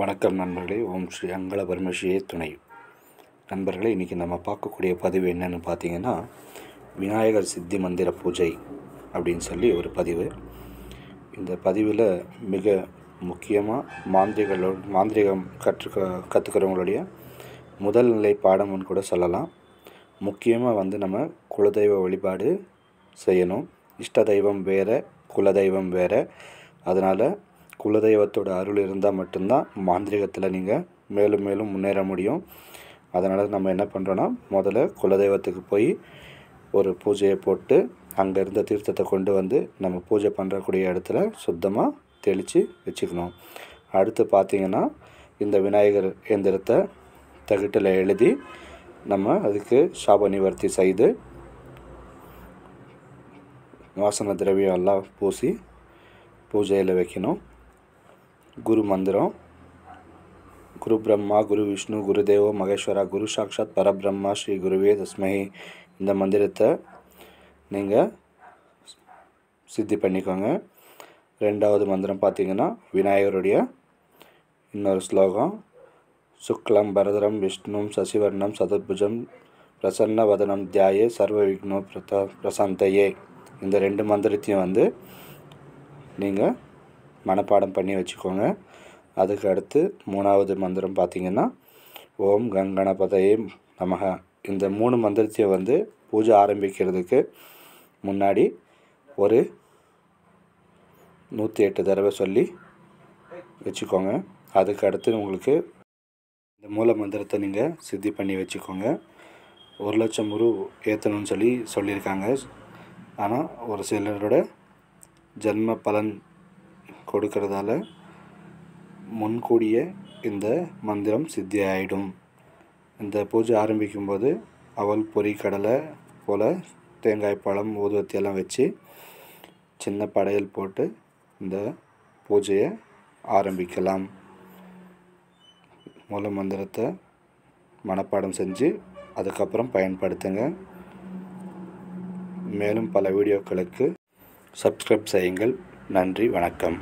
வணக்கம் நண்பர்களே ஓம் ஸ்ரீ அங்கல பரமஸ்ரீயே துணை நண்பர்களே இன்றைக்கி நம்ம பார்க்கக்கூடிய பதிவு என்னென்னு பார்த்தீங்கன்னா விநாயகர் சித்தி மந்திர பூஜை அப்படின்னு சொல்லி ஒரு பதிவு இந்த பதிவில் மிக முக்கியமாக மாந்திரிகளோ மாந்திரிகம் கற்றுக்க கற்றுக்கிறவங்களுடைய முதல் நிலை பாடம்னு கூட சொல்லலாம் முக்கியமாக வந்து நம்ம குலதெய்வ வழிபாடு செய்யணும் இஷ்ட தெய்வம் வேறு குலதெய்வம் வேறு அதனால் குலதெய்வத்தோட அருள் இருந்தால் மட்டும்தான் மாந்திரிகத்தில் நீங்கள் மேலும் மேலும் முன்னேற முடியும் அதனால் நம்ம என்ன பண்ணுறோன்னா முதல்ல குலதெய்வத்துக்கு போய் ஒரு பூஜையை போட்டு அங்கே இருந்த தீர்த்தத்தை கொண்டு வந்து நம்ம பூஜை பண்ணுறக்கூடிய இடத்துல சுத்தமாக தெளித்து வச்சுக்கணும் அடுத்து பார்த்திங்கன்னா இந்த விநாயகர் எந்திரத்தை தகுட்டில் எழுதி நம்ம அதுக்கு சாப நிவர்த்தி செய்து வாசன திரவியம் எல்லாம் பூசி பூஜையில் வைக்கணும் குரு மந்திரம் குரு பிரம்மா குரு விஷ்ணு குரு தேவோ மகேஸ்வரா குரு சாக்ஷாத் பரபிரம்மா ஸ்ரீ குருவே தஸ்மஹி இந்த மந்திரத்தை நீங்கள் சித்தி பண்ணிக்கோங்க ரெண்டாவது மந்திரம் பார்த்தீங்கன்னா விநாயகருடைய இன்னொரு ஸ்லோகம் சுக்லம் பரதரம் விஷ்ணும் சசிவர்ணம் சதுர்புஜம் பிரசன்ன வதனம் தியாயே சர்வ விக்னோ பிரத பிரசாந்தையே இந்த ரெண்டு மந்திரத்தையும் வந்து நீங்கள் மனப்பாடம் பண்ணி வச்சுக்கோங்க அதுக்கு அடுத்து மூணாவது மந்திரம் பார்த்திங்கன்னா ஓம் கங்கணபதையே நமக இந்த மூணு மந்திரத்தையும் வந்து பூஜை ஆரம்பிக்கிறதுக்கு முன்னாடி ஒரு நூற்றி எட்டு தடவை சொல்லி வச்சுக்கோங்க அதுக்கு அடுத்து உங்களுக்கு இந்த மூல மந்திரத்தை நீங்கள் சித்தி பண்ணி வச்சுக்கோங்க ஒரு லட்சம் முரு ஏற்றணும்னு சொல்லி சொல்லியிருக்காங்க ஆனால் ஒரு சிலரோட ஜென்ம பலன் கொடுக்கறதால முன்கூடியே இந்த மந்திரம் சித்தி ஆகிடும் இந்த பூஜை ஆரம்பிக்கும்போது அவள் பொறி கடலை போல் தேங்காய் பழம் ஊதுவத்தி எல்லாம் வச்சு சின்ன படையல் போட்டு இந்த பூஜையை ஆரம்பிக்கலாம் மூல மந்திரத்தை மனப்பாடம் செஞ்சு அதுக்கப்புறம் பயன்படுத்துங்க மேலும் பல வீடியோக்களுக்கு சப்ஸ்கிரைப் செய்யுங்கள் நன்றி வணக்கம்